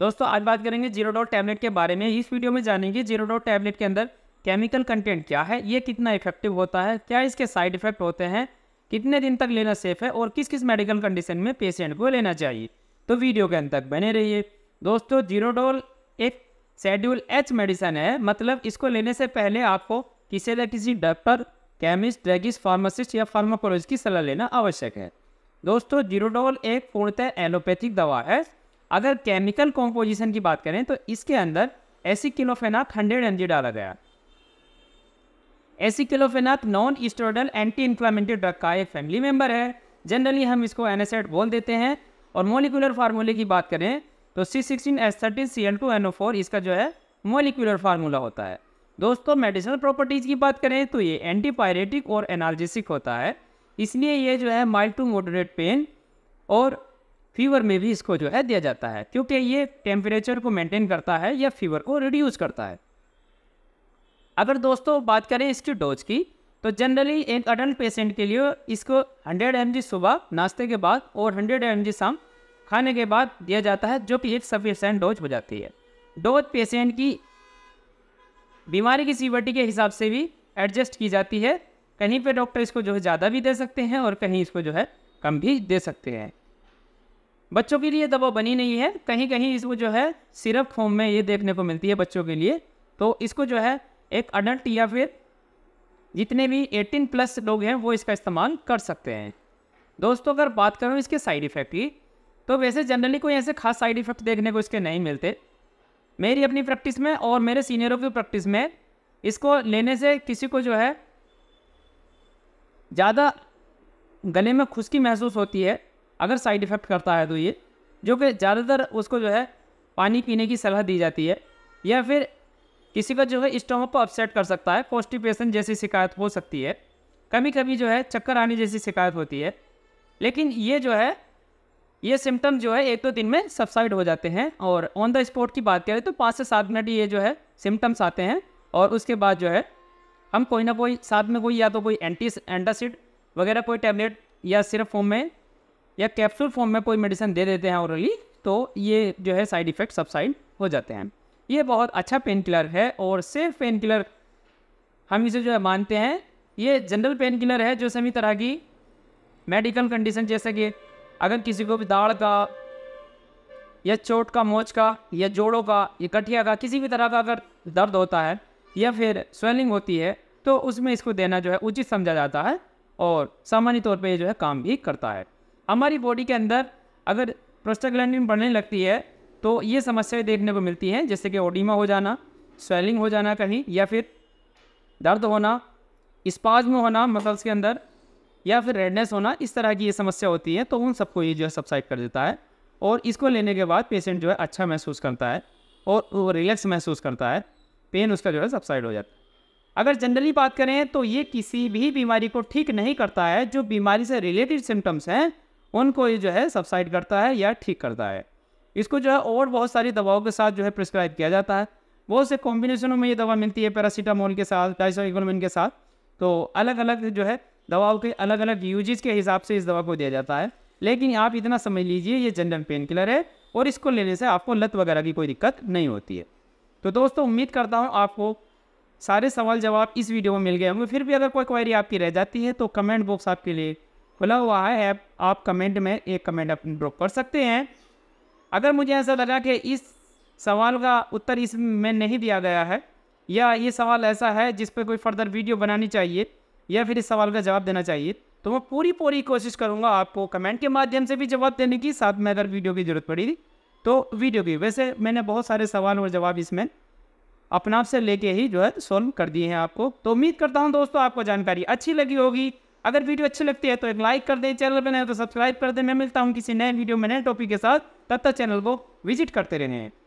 दोस्तों आज बात करेंगे जीरो डॉट टैबलेट के बारे में इस वीडियो में जानेंगे जीरो डॉट टैबलेट के अंदर केमिकल कंटेंट क्या है ये कितना इफेक्टिव होता है क्या इसके साइड इफेक्ट होते हैं कितने दिन तक लेना सेफ है और किस किस मेडिकल कंडीशन में पेशेंट को लेना चाहिए तो वीडियो के अंत तक बने रहिए दोस्तों जीरोडोल एक शेड्यूल एच मेडिसन है मतलब इसको लेने से पहले आपको किसी न किसी डॉक्टर केमिस्ट ड्रेगिस्ट फार्मासिस्ट या फार्माकोलॉजिस्ट की सलाह लेना आवश्यक है दोस्तों जीरोडोल एक पूर्णतः एलोपैथिक दवा है अगर केमिकल कॉम्पोजिशन की बात करें तो इसके अंदर एसिक किलोफेनाथ हंड्रेड एम डाला गया aceclofenac non steroidal anti inflammatory drug का एक फैमिली मेम्बर है जनरली हम इसको एनएसएट बोल देते हैं और मोलिकुलर फार्मूले की बात करें तो C sixteen S thirteen C L two N O four इसका जो है मोलिकुलर फार्मूला होता है दोस्तों मेडिसिनल प्रॉपर्टीज़ की बात करें तो ये एंटीपायरेटिक और एनाल्जेसिक होता है इसलिए ये जो है माइल्ड टू मॉडरेट पेन और फीवर में भी इसको जो है दिया जाता है क्योंकि ये टेम्परेचर को मेंटेन करता है या फीवर को रिड्यूस करता है अगर दोस्तों बात करें इसकी डोज की तो जनरली एक अडल्ट पेशेंट के लिए इसको 100 एम सुबह नाश्ते के बाद और 100 एम शाम खाने के बाद दिया जाता है जो कि एक सफिशेंट डोज हो जाती है डोज पेशेंट की बीमारी की सीवर्टी के हिसाब से भी एडजस्ट की जाती है कहीं पर डॉक्टर इसको जो है ज़्यादा भी दे सकते हैं और कहीं इसको जो है कम भी दे सकते हैं बच्चों के लिए दवा बनी नहीं है कहीं कहीं इसको जो है सिरप फॉर्म में ये देखने को मिलती है बच्चों के लिए तो इसको जो है एक अडल्ट या फिर जितने भी 18 प्लस लोग हैं वो इसका इस्तेमाल कर सकते हैं दोस्तों अगर बात करूँ इसके साइड इफ़ेक्ट की तो वैसे जनरली कोई ऐसे खास साइड इफ़ेक्ट देखने को इसके नहीं मिलते मेरी अपनी प्रैक्टिस में और मेरे सीनियरों की प्रैक्टिस में इसको लेने से किसी को जो है ज़्यादा गले में खुशकी महसूस होती है अगर साइड इफ़ेक्ट करता है तो ये जो कि ज़्यादातर उसको जो है पानी पीने की सलाह दी जाती है या फिर किसी का जो है स्टोमक को अपसेट कर सकता है कॉन्स्टिपेशन जैसी शिकायत हो सकती है कभी कभी जो है चक्कर आने जैसी शिकायत होती है लेकिन ये जो है ये सिम्टम जो है एक दो तो दिन में सबसाइड हो जाते हैं और ऑन द स्पॉट की बात करें तो पाँच से सात मिनट ये जो है सिम्टम्स आते हैं और उसके बाद जो है हम कोई ना कोई साथ में कोई या तो कोई एंटी एंटासिड वगैरह कोई टैबलेट या सिर्फ फॉर्म में या कैप्सूल फॉर्म में कोई मेडिसिन दे देते हैं औरली तो ये जो है साइड इफ़ेक्ट सबसाइड हो जाते हैं ये बहुत अच्छा पेन किलर है और सेफ पेन किलर हम इसे जो है मानते हैं ये जनरल पेन किलर है जो सभी तरह की मेडिकल कंडीशन जैसे कि अगर किसी को भी दाढ़ का या चोट का मोच का या जोड़ों का या कठिया का किसी भी तरह का अगर दर्द होता है या फिर स्वेलिंग होती है तो उसमें इसको देना जो है उचित समझा जाता है और सामान्य तौर पे ये जो है काम भी करता है हमारी बॉडी के अंदर अगर प्रोस्टाग्लैंडिन बढ़ने लगती है तो ये समस्याएं देखने को मिलती हैं जैसे कि ओडिमा हो जाना स्वेलिंग हो जाना कहीं या फिर दर्द होना में होना मसल्स के अंदर या फिर रेडनेस होना इस तरह की ये समस्या होती है तो उन सबको ये जो है सब्साइड कर देता है और इसको लेने के बाद पेशेंट जो है अच्छा महसूस करता है और वो रिलैक्स महसूस करता है पेन उसका जो है सब्साइड हो जाता है अगर जनरली बात करें तो ये किसी भी बीमारी को ठीक नहीं करता है जो बीमारी से रिलेटेड सिम्टम्स हैं उनको ये जो है सब्साइड करता है या ठीक करता है इसको जो है और बहुत सारी दवाओं के साथ जो है प्रिस्क्राइब किया जाता है बहुत से कॉम्बिनेशनों में ये दवा मिलती है पैरासीटामोल के साथ डाइसोइक्लोमिन के साथ तो अलग अलग जो है दवाओं के अलग अलग यूजेज के हिसाब से इस दवा को दिया जाता है लेकिन आप इतना समझ लीजिए ये जनरल पेन किलर है और इसको लेने से आपको लत वगैरह की कोई दिक्कत नहीं होती है तो दोस्तों उम्मीद करता हूँ आपको सारे सवाल जवाब इस वीडियो में मिल गए होंगे फिर भी अगर कोई क्वारी आपकी रह जाती है तो कमेंट बॉक्स आपके लिए खुला हुआ है ऐप आप कमेंट में एक कमेंट अपने ड्रॉप कर सकते हैं अगर मुझे ऐसा लगा कि इस सवाल का उत्तर इसमें नहीं दिया गया है या ये सवाल ऐसा है जिस पर कोई फर्दर वीडियो बनानी चाहिए या फिर इस सवाल का जवाब देना चाहिए तो मैं पूरी पूरी कोशिश करूँगा आपको कमेंट के माध्यम से भी जवाब देने की साथ में अगर वीडियो की ज़रूरत पड़ी तो वीडियो की वैसे मैंने बहुत सारे सवाल और जवाब इसमें अपना आप से लेके ही जो है सॉल्व कर दिए हैं आपको तो उम्मीद करता हूँ दोस्तों आपको जानकारी अच्छी लगी होगी अगर वीडियो अच्छी लगती है तो एक लाइक कर दें चैनल पर नए तो सब्सक्राइब कर दें मैं मिलता हूँ किसी नए वीडियो में नए टॉपिक के साथ तब तक चैनल को विजिट करते रहने